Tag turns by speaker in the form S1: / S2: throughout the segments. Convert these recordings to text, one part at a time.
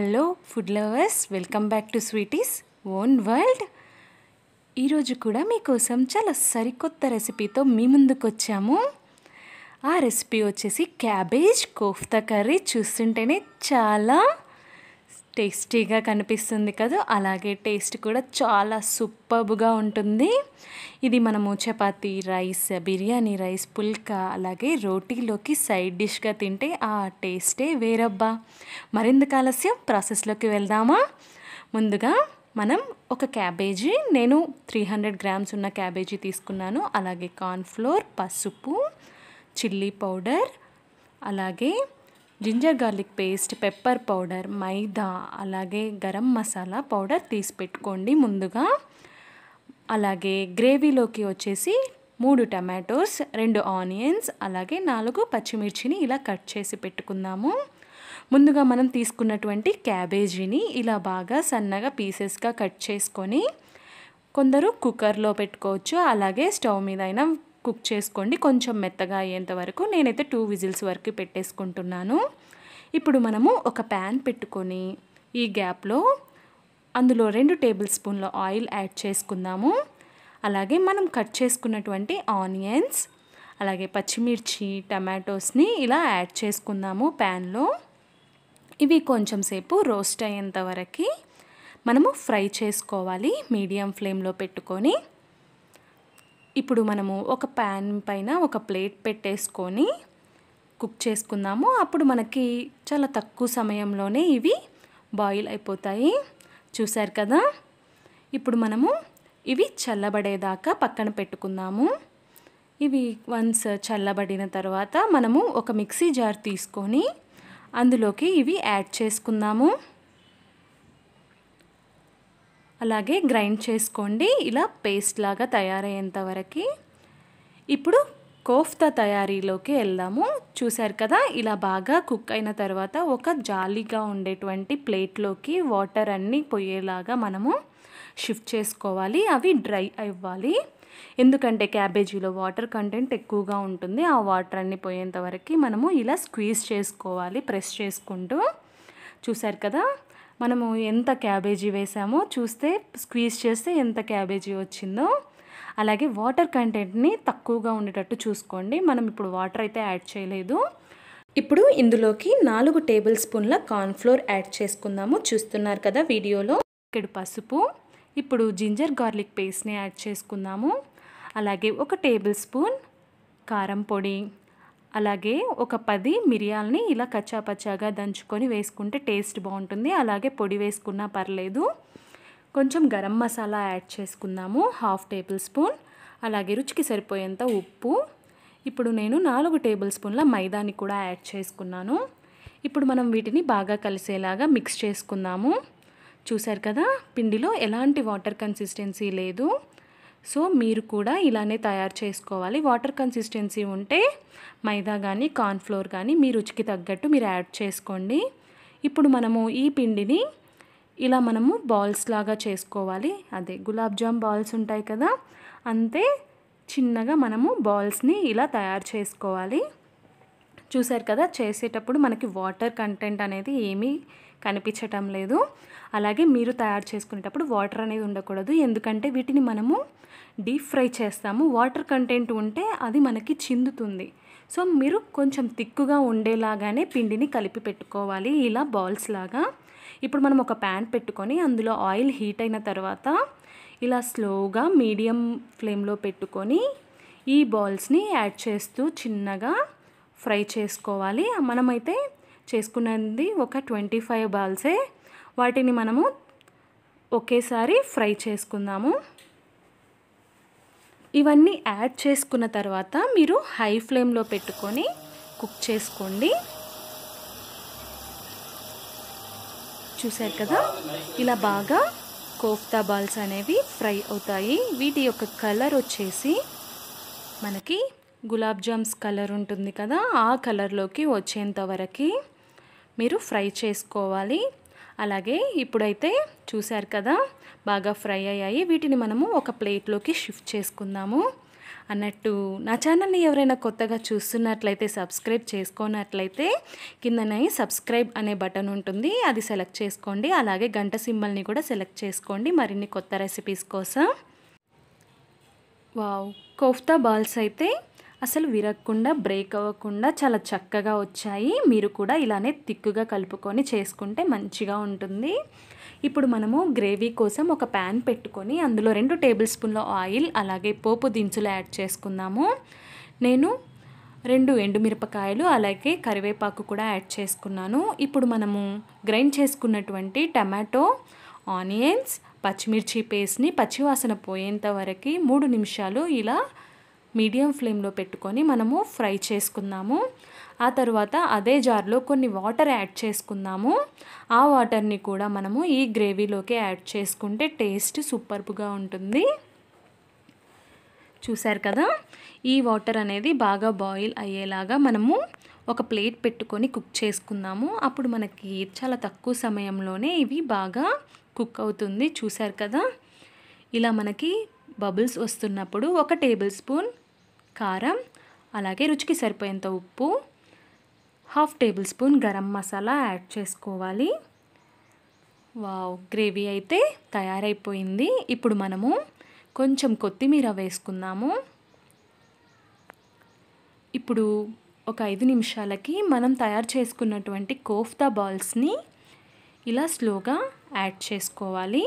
S1: hello food lovers welcome back to Sweety's own world ఈరోజు కూడా మీకోసం చాలా సరికొత్త రెసిపీతో మీ ముందుకు వచ్చాము ఆ రెసిపీ వచ్చేసి క్యాబేజ్ కోఫ్తా కర్రీ చూస్తుంటేనే చాలా టేస్టీగా కనిపిస్తుంది కదా అలాగే టేస్ట్ కూడా చాలా సూపర్బుగా ఉంటుంది ఇది మనము చపాతి రైస్ బిర్యానీ రైస్ పుల్కా అలాగే రోటీలోకి సైడ్ డిష్గా తింటే ఆ టేస్టే వేరబ్బా మరెందుకు ఆలస్యం ప్రాసెస్లోకి వెళ్దామా ముందుగా మనం ఒక క్యాబేజీ నేను త్రీ హండ్రెడ్ గ్రామ్స్ ఉన్న క్యాబేజీ తీసుకున్నాను అలాగే కార్న్ఫ్లోర్ పసుపు చిల్లీ పౌడర్ అలాగే ginger garlic paste pepper powder maida అలాగే గరం మసాలా పౌడర్ తీసి పెట్టుకోండి ముందుగా అలాగే గ్రేవీలోకి వచ్చేసి మూడు టమాటోస్ రెండు ఆనియన్స్ అలాగే నాలుగు పచ్చిమిర్చిని ఇలా కట్ చేసి పెట్టుకుందాము ముందుగా మనం తీసుకున్నటువంటి క్యాబేజీని ఇలా బాగా సన్నగా పీసెస్గా కట్ చేసుకొని కొందరు కుక్కర్లో పెట్టుకోవచ్చు అలాగే స్టవ్ మీద అయినా కుక్ చేసుకోండి కొంచెం మెత్తగా అయ్యేంత వరకు నేనైతే టూ విజిల్స్ వరకు పెట్టేసుకుంటున్నాను ఇప్పుడు మనము ఒక ప్యాన్ పెట్టుకొని ఈ గ్యాప్లో అందులో రెండు టేబుల్ స్పూన్ల ఆయిల్ యాడ్ చేసుకుందాము అలాగే మనం కట్ చేసుకున్నటువంటి ఆనియన్స్ అలాగే పచ్చిమిర్చి టమాటోస్ని ఇలా యాడ్ చేసుకుందాము ప్యాన్లో ఇవి కొంచెం సేపు రోస్ట్ అయ్యేంత మనము ఫ్రై చేసుకోవాలి మీడియం ఫ్లేమ్లో పెట్టుకొని ఇప్పుడు మనము ఒక ప్యాన్ పైన ఒక ప్లేట్ పెట్టేసుకొని కుక్ చేసుకుందాము అప్పుడు మనకి చాలా తక్కువ సమయంలోనే ఇవి బాయిల్ అయిపోతాయి చూశారు కదా ఇప్పుడు మనము ఇవి చల్లబడేదాకా పక్కన పెట్టుకుందాము ఇవి వన్స్ చల్లబడిన తర్వాత మనము ఒక మిక్సీ జార్ తీసుకొని అందులోకి ఇవి యాడ్ చేసుకుందాము అలాగే గ్రైండ్ చేసుకోండి ఇలా పేస్ట్ లాగా తయారయ్యేంత వరకు ఇప్పుడు కోఫ్తా తయారీలోకి వెళ్దాము చూశారు కదా ఇలా బాగా కుక్ అయిన తర్వాత ఒక జాలీగా ఉండేటువంటి ప్లేట్లోకి వాటర్ అన్నీ పోయేలాగా మనము షిఫ్ట్ చేసుకోవాలి అవి డ్రై అవ్వాలి ఎందుకంటే క్యాబేజీలో వాటర్ కంటెంట్ ఎక్కువగా ఉంటుంది ఆ వాటర్ అన్నీ పోయేంత వరకు మనము ఇలా స్క్వీజ్ చేసుకోవాలి ప్రెస్ చేసుకుంటూ చూశారు కదా మనము ఎంత క్యాబేజీ వేసామో చూస్తే స్క్వీజ్ చేస్తే ఎంత క్యాబేజీ వచ్చిందో అలాగే వాటర్ కంటెంట్ని తక్కువగా ఉండేటట్టు చూసుకోండి మనం ఇప్పుడు వాటర్ అయితే యాడ్ చేయలేదు ఇప్పుడు ఇందులోకి నాలుగు టేబుల్ స్పూన్ల కార్న్ఫ్లోర్ యాడ్ చేసుకుందాము చూస్తున్నారు కదా వీడియోలో ఇక్కడ పసుపు ఇప్పుడు జింజర్ గార్లిక్ పేస్ట్ని యాడ్ చేసుకుందాము అలాగే ఒక టేబుల్ స్పూన్ కారం పొడి అలాగే ఒక పది మిరియాలని ఇలా కచ్చాపచ్చాగా దంచుకొని వేసుకుంటే టేస్ట్ బాగుంటుంది అలాగే పొడి వేసుకున్నా పర్లేదు కొంచెం గరం మసాలా యాడ్ చేసుకుందాము హాఫ్ టేబుల్ స్పూన్ అలాగే రుచికి సరిపోయేంత ఉప్పు ఇప్పుడు నేను నాలుగు టేబుల్ స్పూన్ల మైదాని కూడా యాడ్ చేసుకున్నాను ఇప్పుడు మనం వీటిని బాగా కలిసేలాగా మిక్స్ చేసుకుందాము చూశారు కదా పిండిలో ఎలాంటి వాటర్ కన్సిస్టెన్సీ లేదు సో మీరు కూడా ఇలానే తయారు చేసుకోవాలి వాటర్ కన్సిస్టెన్సీ ఉంటే మైదా కానీ కార్న్ఫ్లోర్ కానీ మీ రుచికి తగ్గట్టు మీరు యాడ్ చేసుకోండి ఇప్పుడు మనము ఈ పిండిని ఇలా మనము బాల్స్ లాగా చేసుకోవాలి అదే గులాబ్ జామ్ బాల్స్ ఉంటాయి కదా అంతే చిన్నగా మనము బాల్స్ని ఇలా తయారు చేసుకోవాలి చూసారు కదా చేసేటప్పుడు మనకి వాటర్ కంటెంట్ అనేది ఏమీ కనిపించటం లేదు అలాగే మీరు తయారు చేసుకునేటప్పుడు వాటర్ అనేది ఉండకూడదు ఎందుకంటే వీటిని మనము డీప్ ఫ్రై చేస్తాము వాటర్ కంటెంట్ ఉంటే అది మనకి చిందుతుంది సో మీరు కొంచెం తిక్కుగా ఉండేలాగానే పిండిని కలిపి పెట్టుకోవాలి ఇలా బాల్స్ లాగా ఇప్పుడు మనం ఒక ప్యాన్ పెట్టుకొని అందులో ఆయిల్ హీట్ అయిన తర్వాత ఇలా స్లోగా మీడియం ఫ్లేమ్లో పెట్టుకొని ఈ బాల్స్ని యాడ్ చేస్తూ చిన్నగా ఫ్రై చేసుకోవాలి మనమైతే చేసుకున్నది ఒక ట్వంటీ ఫైవ్ బాల్సే వాటిని మనము ఒకేసారి ఫ్రై చేసుకుందాము ఇవన్నీ యాడ్ చేసుకున్న తర్వాత మీరు హై ఫ్లేమ్లో పెట్టుకొని కుక్ చేసుకోండి చూశారు కదా ఇలా బాగా కోఫ్తా బాల్స్ అనేవి ఫ్రై అవుతాయి వీటి యొక్క కలర్ వచ్చేసి మనకి గులాబ్ జామ్స్ కలర్ ఉంటుంది కదా ఆ కలర్లోకి వచ్చేంత వరకు మీరు ఫ్రై చేసుకోవాలి అలాగే ఇప్పుడైతే చూశారు కదా బాగా ఫ్రై అయ్యాయి వీటిని మనము ఒక ప్లేట్లోకి షిఫ్ట్ చేసుకుందాము అన్నట్టు నా ఛానల్ని ఎవరైనా కొత్తగా చూస్తున్నట్లయితే సబ్స్క్రైబ్ చేసుకున్నట్లయితే కిందనే సబ్స్క్రైబ్ అనే బటన్ ఉంటుంది అది సెలెక్ట్ చేసుకోండి అలాగే గంట సింబల్ని కూడా సెలెక్ట్ చేసుకోండి మరిన్ని కొత్త రెసిపీస్ కోసం వావ్ కోఫ్తా బాల్స్ అయితే అసలు విరగకుండా బ్రేక్ అవ్వకుండా చాలా చక్కగా వచ్చాయి మీరు కూడా ఇలానే తిక్కుగా కలుపుకొని చేసుకుంటే మంచిగా ఉంటుంది ఇప్పుడు మనము గ్రేవీ కోసం ఒక ప్యాన్ పెట్టుకొని అందులో రెండు టేబుల్ స్పూన్ల ఆయిల్ అలాగే పోపు దినుసులు యాడ్ చేసుకుందాము నేను రెండు ఎండుమిరపకాయలు అలాగే కరివేపాకు కూడా యాడ్ చేసుకున్నాను ఇప్పుడు మనము గ్రైండ్ చేసుకున్నటువంటి టమాటో ఆనియన్స్ పచ్చిమిర్చి పేస్ట్ని పచ్చివాసన పోయేంత వరకు మూడు నిమిషాలు ఇలా మీడియం ఫ్లేమ్లో పెట్టుకొని మనము ఫ్రై చేసుకుందాము ఆ తర్వాత అదే జార్లో కొన్ని వాటర్ యాడ్ చేసుకుందాము ఆ వాటర్ని కూడా మనము ఈ గ్రేవీలోకి యాడ్ చేసుకుంటే టేస్ట్ సూపర్గా ఉంటుంది చూశారు కదా ఈ వాటర్ అనేది బాగా బాయిల్ అయ్యేలాగా మనము ఒక ప్లేట్ పెట్టుకొని కుక్ చేసుకుందాము అప్పుడు మనకి చాలా తక్కువ సమయంలోనే ఇవి బాగా కుక్ అవుతుంది చూశారు కదా ఇలా మనకి బబుల్స్ వస్తున్నప్పుడు ఒక టేబుల్ స్పూన్ కారం అలాగే రుచికి సరిపోయేంత ఉప్పు half tablespoon garam masala add చేసుకోవాలి వావ్ గ్రేవీ అయితే తయారైపోయింది ఇప్పుడు మనము కొంచెం కొత్తిమీర వేసుకుందాము ఇప్పుడు ఒక ఐదు నిమిషాలకి మనం తయారు చేసుకున్నటువంటి కోఫ్తా బాల్స్ని ఇలా స్లోగా యాడ్ చేసుకోవాలి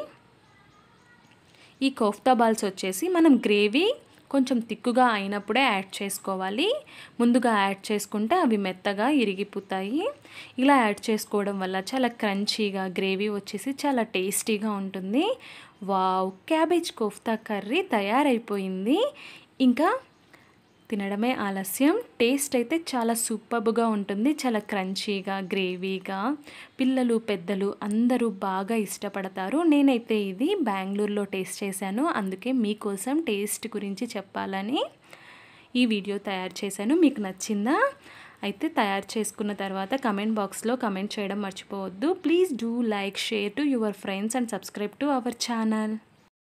S1: ఈ కోఫ్తా బాల్స్ వచ్చేసి మనం గ్రేవీ కొంచెం తిక్కుగా అయినప్పుడే యాడ్ చేసుకోవాలి ముందుగా యాడ్ చేసుకుంటే అవి మెత్తగా ఇరిగిపోతాయి ఇలా యాడ్ చేసుకోవడం వల్ల చాలా క్రంచీగా గ్రేవీ వచ్చేసి చాలా టేస్టీగా ఉంటుంది వావ్ క్యాబేజ్ కోఫ్తా కర్రీ తయారైపోయింది ఇంకా తినడమే ఆలస్యం టేస్ట్ అయితే చాలా సూపర్గా ఉంటుంది చాలా క్రంచీగా గ్రేవీగా పిల్లలు పెద్దలు అందరూ బాగా ఇష్టపడతారు నేనైతే ఇది బెంగళూరులో టేస్ట్ చేశాను అందుకే మీకోసం టేస్ట్ గురించి చెప్పాలని ఈ వీడియో తయారు చేశాను మీకు నచ్చిందా అయితే తయారు చేసుకున్న తర్వాత కమెంట్ బాక్స్లో కమెంట్ చేయడం మర్చిపోవద్దు please do like share to your friends and subscribe to our channel